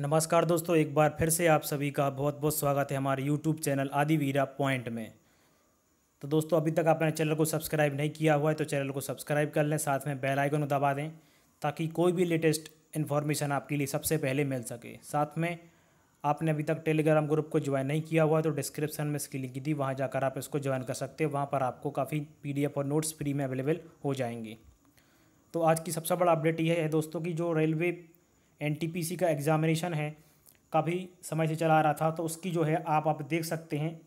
नमस्कार दोस्तों एक बार फिर से आप सभी का बहुत बहुत स्वागत है हमारे यूट्यूब चैनल आदिवीरा पॉइंट में तो दोस्तों अभी तक आपने चैनल को सब्सक्राइब नहीं किया हुआ है तो चैनल को सब्सक्राइब कर लें साथ में बेल आइकन दबा दें ताकि कोई भी लेटेस्ट इन्फॉर्मेशन आपके लिए सबसे पहले मिल सके साथ में आपने अभी तक टेलीग्राम ग्रुप को ज्वाइन नहीं किया हुआ है तो डिस्क्रिप्शन में इसकी लिंक दी वहाँ जाकर आप इसको ज्वाइन कर सकते हैं वहाँ पर आपको काफ़ी पी और नोट्स फ्री में अवेलेबल हो जाएंगे तो आज की सबसे बड़ा अपडेट ये है दोस्तों की जो रेलवे एनटीपीसी का एग्ज़ामिनेशन है काफ़ी समय से चला आ रहा था तो उसकी जो है आप आप देख सकते हैं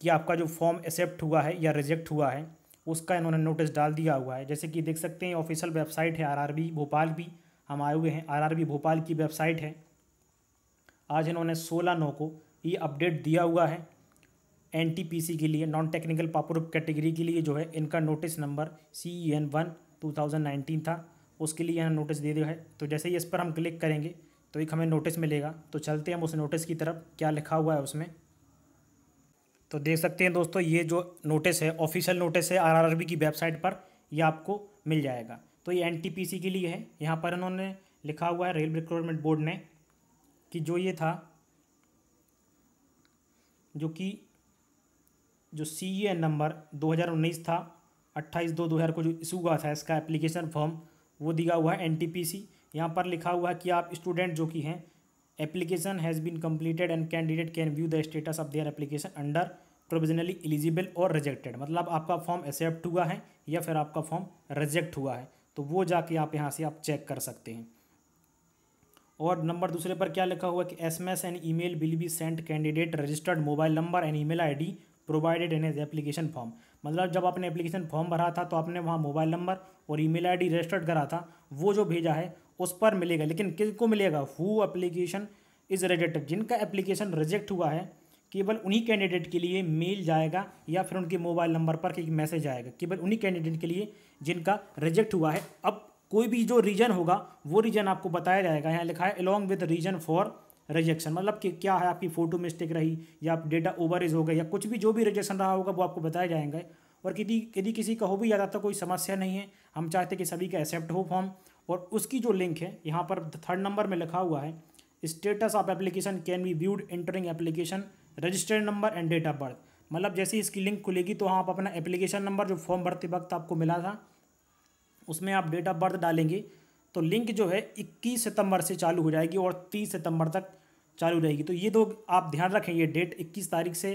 कि आपका जो फॉर्म एक्सेप्ट हुआ है या रिजेक्ट हुआ है उसका इन्होंने नोटिस डाल दिया हुआ है जैसे कि देख सकते हैं ऑफिशियल वेबसाइट है आर भोपाल भी हम आए हुए हैं आर भोपाल की वेबसाइट है आज इन्होंने सोलह नौ को ये अपडेट दिया हुआ है एन के लिए नॉन टेक्निकल पापुर कैटेगरी के लिए जो है इनका notice number C N one two था उसके लिए यहाँ नोटिस दे दिया है तो जैसे ही इस पर हम क्लिक करेंगे तो एक हमें नोटिस मिलेगा तो चलते हम उस नोटिस की तरफ क्या लिखा हुआ है उसमें तो देख सकते हैं दोस्तों ये जो नोटिस है ऑफिशियल नोटिस है आरआरबी की वेबसाइट पर यह आपको मिल जाएगा तो ये एनटीपीसी के लिए है यहाँ पर इन्होंने लिखा हुआ है रेलवे रिक्रूटमेंट बोर्ड ने कि जो ये था जो कि जो सी नंबर 2019 था 28 दो दो हज़ार को जो इशू हुआ था इसका एप्लीकेशन फॉर्म वो दिया हुआ है एन टी पी सी यहाँ पर लिखा हुआ है कि आप स्टूडेंट जो कि हैं application has been completed and candidate can view the status of their application under provisionally eligible और रिजेक्टेड मतलब आपका फॉर्म एक्सेप्ट हुआ है या फिर आपका फॉर्म रिजेक्ट हुआ है तो वो जाके आप यहाँ से आप चेक कर सकते हैं और नंबर दूसरे पर क्या लिखा हुआ है कि S M S and email will be sent candidate registered mobile number and email I D provided in as application form मतलब जब आपने एप्लीकेशन फॉर्म भरा था तो आपने वहाँ मोबाइल नंबर और ईमेल आईडी रजिस्टर्ड करा था वो जो भेजा है उस पर मिलेगा लेकिन किसको मिलेगा हु एप्लीकेशन इज़ रिजेक्टेड जिनका एप्लीकेशन रिजेक्ट हुआ है केवल उन्हीं कैंडिडेट के लिए मेल जाएगा या फिर उनके मोबाइल नंबर पर एक मैसेज आएगा केवल उन्हीं कैंडिडेट के लिए जिनका रिजेक्ट हुआ है अब कोई भी जो रीजन होगा वो रीजन आपको बताया जाएगा यहाँ लिखा है along with reason for rejection मतलब कि क्या है आपकी फ़ोटो मिस्टेक रही या आप डेटा ओवरेज हो गया या कुछ भी जो भी रिजेक्शन रहा होगा वो आपको बताए जाएंगे और यदि यदि किसी का हो भी ज़्यादातर तो कोई समस्या नहीं है हम चाहते कि सभी का एक्सेप्ट हो फॉर्म और उसकी जो लिंक है यहाँ पर थर्ड नंबर में लिखा हुआ है status of application can be viewed entering application registered number and date of birth मतलब जैसे ही इसकी लिंक खुलेगी तो आप अपना एप्लीकेशन नंबर जो फॉर्म भरते वक्त आपको मिला था उसमें आप डेट ऑफ बर्थ डालेंगे तो लिंक जो है 21 सितंबर से चालू हो जाएगी और 30 सितंबर तक चालू रहेगी तो ये दो आप ध्यान रखें ये डेट इक्कीस तारीख से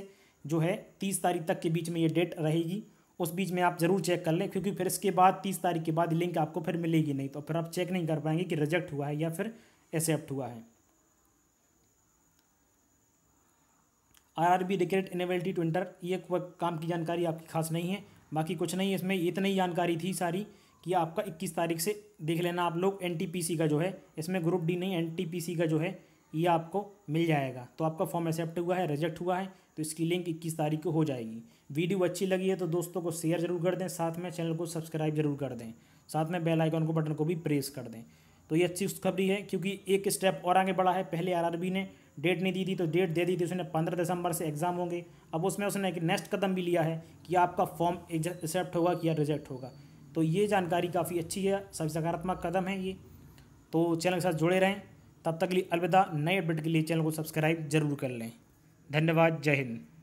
जो है तीस तारीख तक के बीच में ये डेट रहेगी उस बीच में आप ज़रूर चेक कर लें क्योंकि फिर इसके बाद तीस तारीख के बाद लिंक आपको फिर मिलेगी नहीं तो फिर आप चेक नहीं कर पाएंगे कि रिजेक्ट हुआ है या फिर एक्सेप्ट हुआ है R R B recruit inability to enter ये काम की जानकारी आपकी खास नहीं है बाकी कुछ नहीं इसमें इतनी ही जानकारी थी सारी कि आपका इक्कीस तारीख से देख लेना आप लोग एन टी पी सी का जो है इसमें ग्रुप डी नहीं एन टी पी सी का जो है ये आपको मिल जाएगा तो आपका फॉर्म एक्सेप्ट हुआ है रिजेक्ट हुआ है तो इसकी लिंक इक्कीस तारीख को हो जाएगी वीडियो अच्छी लगी है तो दोस्तों को शेयर जरूर कर दें साथ में चैनल को सब्सक्राइब जरूर कर दें साथ में बेल आइकन को बटन को भी प्रेस कर दें तो ये अच्छी खुशखबरी है क्योंकि एक स्टेप और आगे बढ़ा है पहले आरआरबी ने डेट नहीं दी थी तो डेट दे दी थी उसने पंद्रह दिसंबर से एग्ज़ाम होंगे अब उसमें उसने एक नेक्स्ट कदम भी लिया है कि आपका फॉर्म एक्सेप्ट होगा या रिजेक्ट होगा तो ये जानकारी काफ़ी अच्छी है सभी सकारात्मक कदम है ये तो चैनल के साथ जुड़े रहें तब तक लिए अलविदा नए अपडेट के लिए चैनल को सब्सक्राइब जरूर कर लें धन्यवाद जय हिंद